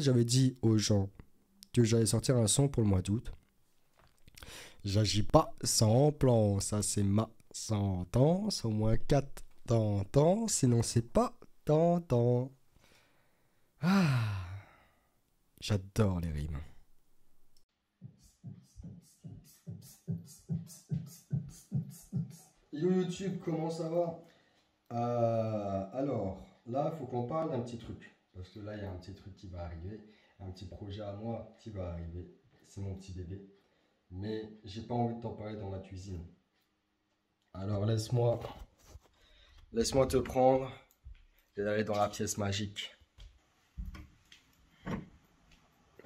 J'avais dit aux gens que j'allais sortir un son pour le mois d'août. J'agis pas sans plan, ça c'est ma sentence, au moins 4 temps, sinon c'est pas tentant. Ah, j'adore les rimes. Yo YouTube, comment ça va euh, Alors, là, faut qu'on parle d'un petit truc que là, il y a un petit truc qui va arriver, un petit projet à moi qui va arriver. C'est mon petit bébé. Mais j'ai pas envie de t'en parler dans la cuisine. Alors laisse-moi laisse-moi te prendre et d'aller dans la pièce magique.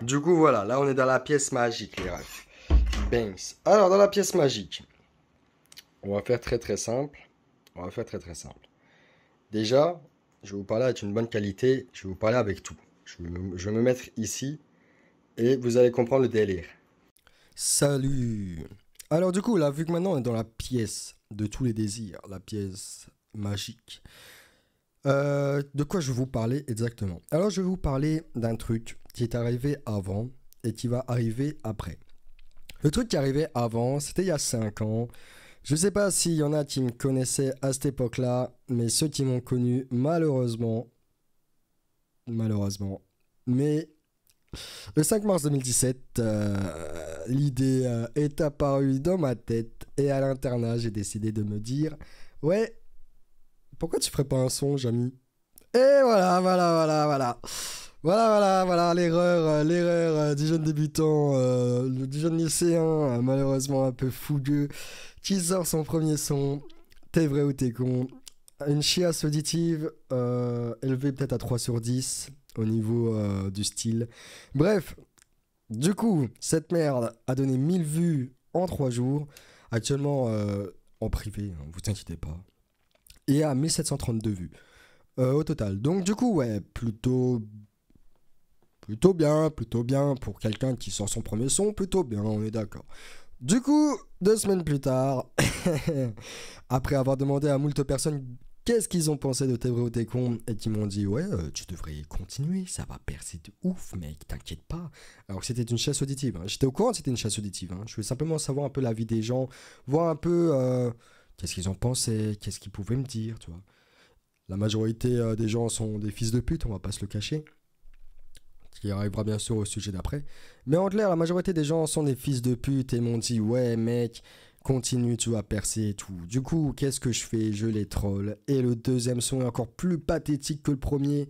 Du coup voilà, là on est dans la pièce magique les refs. Banks. Alors dans la pièce magique, on va faire très très simple. On va faire très très simple. Déjà, je vais vous parler avec une bonne qualité, je vais vous parler avec tout. Je vais me, mettre ici et vous allez comprendre le délire. Salut Alors du coup, là, vu que maintenant on est dans la pièce de tous les désirs, la pièce magique, euh, de quoi je vais vous parler exactement Alors je vais vous parler d'un truc qui est arrivé avant et qui va arriver après. Le truc qui arrivait avant, c'était il y a 5 ans. Je ne sais pas s'il y en a qui me connaissaient à cette époque-là, mais ceux qui m'ont connu, malheureusement, malheureusement, mais le 5 mars 2017, euh, l'idée euh, est apparue dans ma tête et à l'internat, j'ai décidé de me dire Ouais, pourquoi tu ferais pas un son, Jamy Et voilà, voilà, voilà, voilà. Voilà, voilà, voilà, l'erreur, euh, l'erreur euh, du jeune débutant, euh, du jeune lycéen, malheureusement un peu fougueux, qui sort son premier son. T'es vrai ou t'es con Une chiasse auditive élevée peut-être à 3 sur 10 au niveau du style. Bref, du coup, cette merde a donné 1000 vues en 3 jours, actuellement en privé, hein, vous inquiétez pas, et à 1732 vues. au total. Donc du coup, ouais, plutôt Plutôt bien, plutôt bien. Pour quelqu'un qui sort son premier son, plutôt bien, on est d'accord. Du coup, deux semaines plus tard, après avoir demandé à moult personnes qu'est-ce qu'ils ont pensé de tes vrais ou et qui m'ont dit ouais, euh, tu devrais continuer, ça va percer de ouf, mec, t'inquiète pas. Alors que c'était une chasse auditive. Hein. J'étais au courant que c'était une chasse auditive. Hein. Je voulais simplement savoir un peu la vie des gens, voir un peu euh, qu'est-ce qu'ils ont pensé, qu'est-ce qu'ils pouvaient me dire, tu vois. La majorité euh, des gens sont des fils de pute, on va pas se le cacher qui arrivera bien sûr au sujet d'après. Mais en clair, la majorité des gens sont des fils de pute et m'ont dit ouais mec, continue, tu vas percer et tout. Du coup, qu'est-ce que je fais Je les troll. Et le deuxième son est encore plus pathétique que le premier.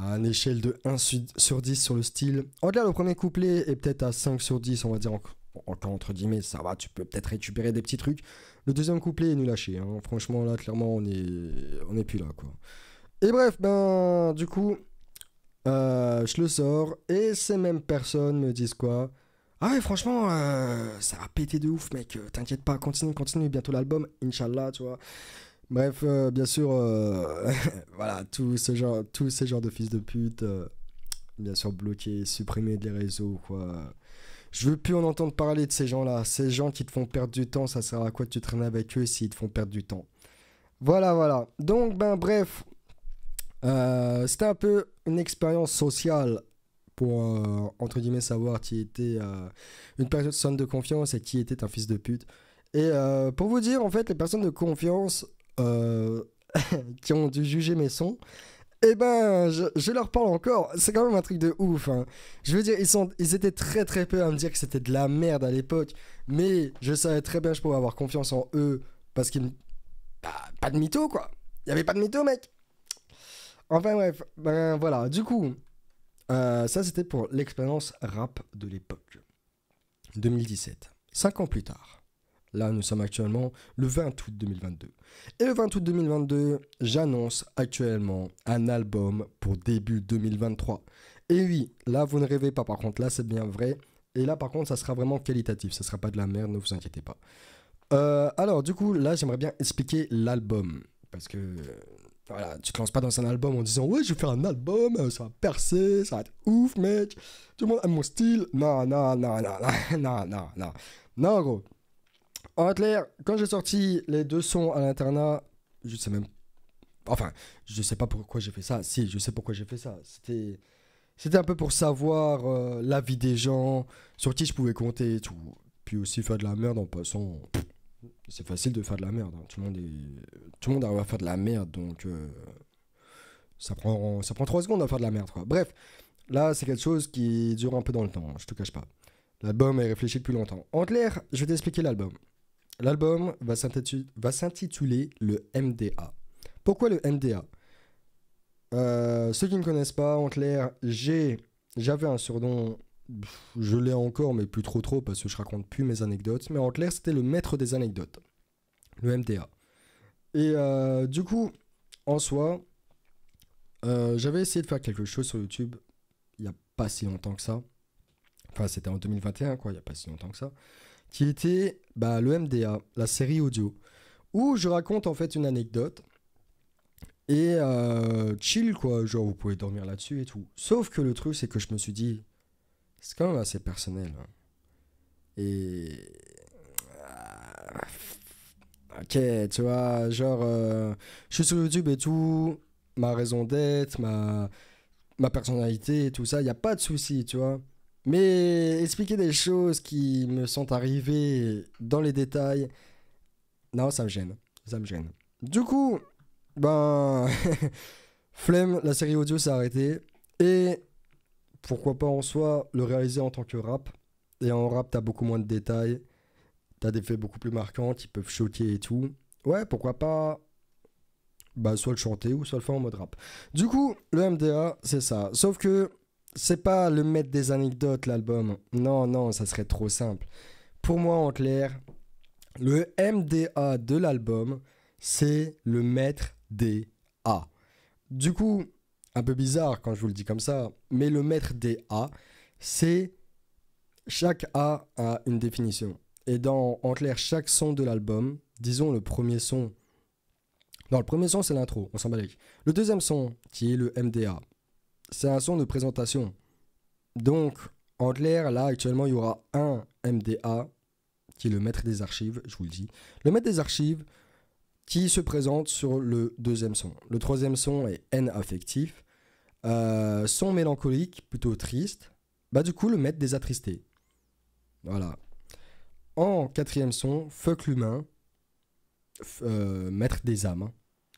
À une échelle de 1 sur 10 sur le style. En clair, le premier couplet est peut-être à 5 sur 10, on va dire encore entre guillemets, ça va, tu peux peut-être récupérer des petits trucs. Le deuxième couplet est nous lâché. Hein. franchement là clairement on est on est plus là quoi. Et bref, ben du coup, euh, je le sors et ces mêmes personnes me disent quoi Ah ouais, franchement, euh, ça va péter de ouf, mec. Euh, t'inquiète pas, continue, continue. Bientôt l'album, Inch'Allah, tu vois. Bref, bien sûr, voilà, tous ces genres, tous ces de fils de pute, bien sûr bloqués, supprimés des réseaux, quoi. Je veux plus en entendre parler de ces gens-là. Ces gens qui te font perdre du temps, ça sert à quoi tu traîner avec eux s'ils te font perdre du temps Voilà, voilà. Donc, ben bref, euh, c'était un peu une expérience sociale pour, euh, entre guillemets, savoir qui était euh, une personne de confiance et qui était un fils de pute. Et pour vous dire, en fait, les personnes de confiance qui ont dû juger mes sons, eh ben, je, leur parle encore. C'est quand même un truc de ouf. Hein. Je veux dire, ils, sont, ils étaient très très peu à me dire que c'était de la merde à l'époque. Mais je savais très bien que je pouvais avoir confiance en eux parce qu'ils... Bah, pas de mytho, quoi. Il n'y avait pas de mytho, mec. Enfin bref, ben voilà, du coup, euh, ça c'était pour l'expérience rap de l'époque. 2017, Cinq ans plus tard. Là, nous sommes actuellement le 20 août 2022. Et le 20 août 2022, j'annonce actuellement un album pour début 2023. Et oui, là, vous ne rêvez pas, par contre, là, c'est bien vrai. Et là, par contre, ça sera vraiment qualitatif, ça sera pas de la merde, ne vous inquiétez pas. Euh, alors, du coup, là, j'aimerais bien expliquer l'album. Parce que voilà, tu te lances pas dans un album en disant ouais je vais faire un album, euh, ça va percer, ça va être ouf mec, tout le monde aime mon style. Non, non, non, non, non, non, non, non. Non gros. En clair, quand j'ai sorti les deux sons à l'internat, je sais même... Enfin, je sais pas pourquoi j'ai fait ça. Si, je sais pourquoi j'ai fait ça. C'était... C'était un peu pour savoir euh, l'avis des gens, sur qui je pouvais compter et tout. Puis aussi faire de la merde en passant c'est facile de faire de la merde. Hein. Tout, le monde Tout le monde arrive à faire de la merde, donc euh, ça, prend, ça prend 3 secondes à faire de la merde. Quoi. Bref, là, c'est quelque chose qui dure un peu dans le temps, hein, je te cache pas. L'album est réfléchi depuis longtemps. En clair, je vais t'expliquer l'album. L'album va s'intituler le MDA. Pourquoi le MDA euh, Ceux qui ne connaissent pas, en clair, j'avais un surnom je l'ai encore, mais plus trop trop, parce que je raconte plus mes anecdotes. Mais en clair, c'était le maître des anecdotes, le MDA. Et euh, du coup, en soi, euh, j'avais essayé de faire quelque chose sur YouTube il n'y a pas si longtemps que ça. Enfin, c'était en 2021, quoi, il n'y a pas si longtemps que ça. Qui était bah, le MDA, la série audio, où je raconte en fait une anecdote. Et euh, chill, quoi, genre vous pouvez dormir là-dessus et tout. Sauf que le truc, c'est que je me suis dit, c'est quand même assez personnel. Hein. Et. Ah, ok, tu vois, genre, euh, je suis sur YouTube et tout, ma raison d'être, ma, ma personnalité et tout ça, il n'y a pas de souci, tu vois. Mais expliquer des choses qui me sont arrivées dans les détails, non, ça me gêne. Ça me gêne. Du coup, ben. Flemme, la série audio s'est arrêtée. Et pourquoi pas en soi le réaliser en tant que rap. Et en rap, t'as beaucoup moins de détails, t'as des faits beaucoup plus marquants qui peuvent choquer et tout. Ouais, pourquoi pas bah, soit le chanter ou soit le faire en mode rap. Du coup, le MDA, c'est ça. Sauf que c'est pas le maître des anecdotes, l'album. Non, non, ça serait trop simple. Pour moi, en clair, le MDA de l'album, c'est le maître des A. Du coup, un peu bizarre quand je vous le dis comme ça, mais le maître des A, c'est chaque A a une définition. Et dans, en clair, chaque son de l'album, disons le premier son. Non, le premier son, c'est l'intro, on s'en bat avec. Le deuxième son, qui est le MDA, c'est un son de présentation. Donc, en clair, là, actuellement, il y aura un MDA, qui est le maître des archives, je vous le dis. Le maître des archives, qui se présente sur le deuxième son. Le troisième son est N affectif. Euh, son mélancolique, plutôt triste. Bah du coup, le maître des attristés. Voilà. En quatrième son, fuck l'humain, euh, maître des âmes.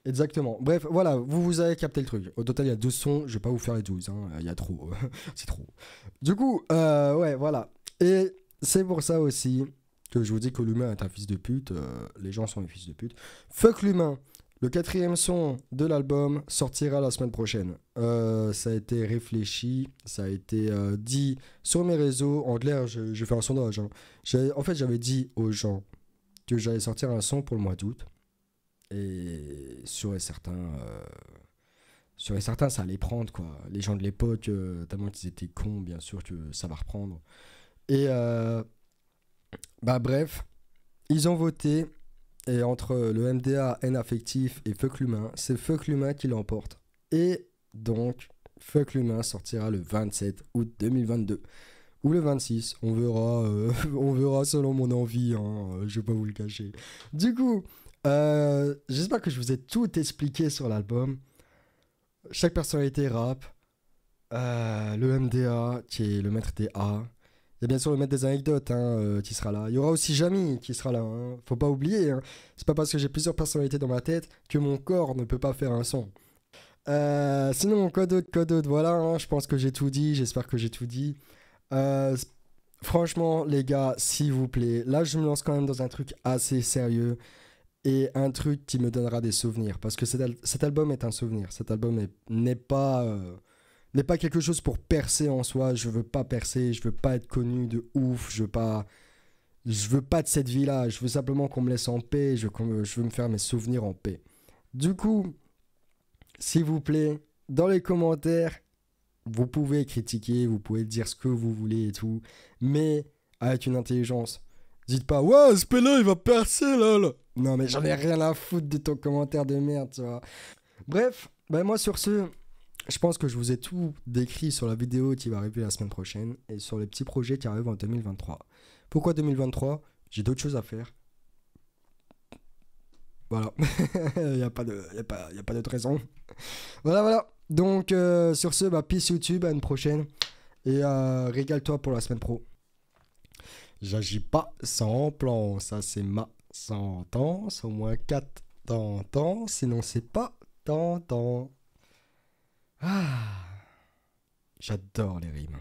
Exactement. Bref, voilà, vous, vous avez capté le truc. Au total, il y a deux sons, je vais pas vous faire les douze, hein. il y a trop, c'est trop. Du coup, euh, ouais, voilà. Et c'est pour ça aussi que je vous dis que l'humain est un fils de pute, euh, les gens sont des fils de pute. Fuck l'humain Le quatrième son de l'album sortira la semaine prochaine. Euh, ça a été réfléchi, ça a été euh, dit sur mes réseaux. En clair, j'ai fait un sondage. Hein. En fait, j'avais dit aux gens que j'allais sortir un son pour le mois d'août. Et sur et certains sur certains, ça allait prendre, quoi. Les gens de l'époque, tellement qu'ils étaient cons, bien sûr, que ça va reprendre. Et bah bref, ils ont voté et entre le MDA N affectif et fuck l'humain, c'est fuck l'humain qui l'emporte. Et donc, fuck l'humain sortira le 27 août 2022 ou le 26, on verra, euh, on verra selon mon envie, hein, euh, je vais pas vous le cacher. Du coup, euh, j'espère que je vous ai tout expliqué sur l'album. Chaque personnalité rap, le MDA qui est le maître des A, il y a bien sûr le mettre des anecdotes hein, euh, qui sera là. Il y aura aussi Jamie qui sera là. Hein. Faut pas oublier. Hein. C'est pas parce que j'ai plusieurs personnalités dans ma tête que mon corps ne peut pas faire un son. Euh, sinon, code code voilà, hein, je pense que j'ai tout dit, j'espère que j'ai tout dit. Euh, franchement, les gars, s'il vous plaît, là je me lance quand même dans un truc assez sérieux et un truc qui me donnera des souvenirs, parce que cet, album est un souvenir, cet album n'est pas n'est pas quelque chose pour percer en soi. Je veux pas percer, je veux pas être connu de ouf, je veux pas. Je veux pas de cette vie-là, je veux simplement qu'on me laisse en paix, je, je veux me faire mes souvenirs en paix. Du coup, s'il vous plaît, dans les commentaires, vous pouvez critiquer, vous pouvez dire ce que vous voulez et tout, mais avec une intelligence. Dites pas, ouais, ce pélo il va percer, là, Non, mais j'en ai rien à foutre de ton commentaire de merde, tu vois. Bref, bah moi sur ce, je pense que je vous ai tout décrit sur la vidéo qui va arriver la semaine prochaine et sur les petits projets qui arrivent en 2023. Pourquoi 2023 J'ai d'autres choses à faire. Voilà. Il n'y a, pas de, y d'autre raison. Voilà, voilà. Donc, euh, sur ce, bah, peace YouTube, à une prochaine. Et euh, régale-toi pour la semaine pro. J'agis pas sans plan. Ça, c'est ma sentence. Au moins 4 temps, Sinon, c'est pas tant, temps. Ah, j'adore les rimes.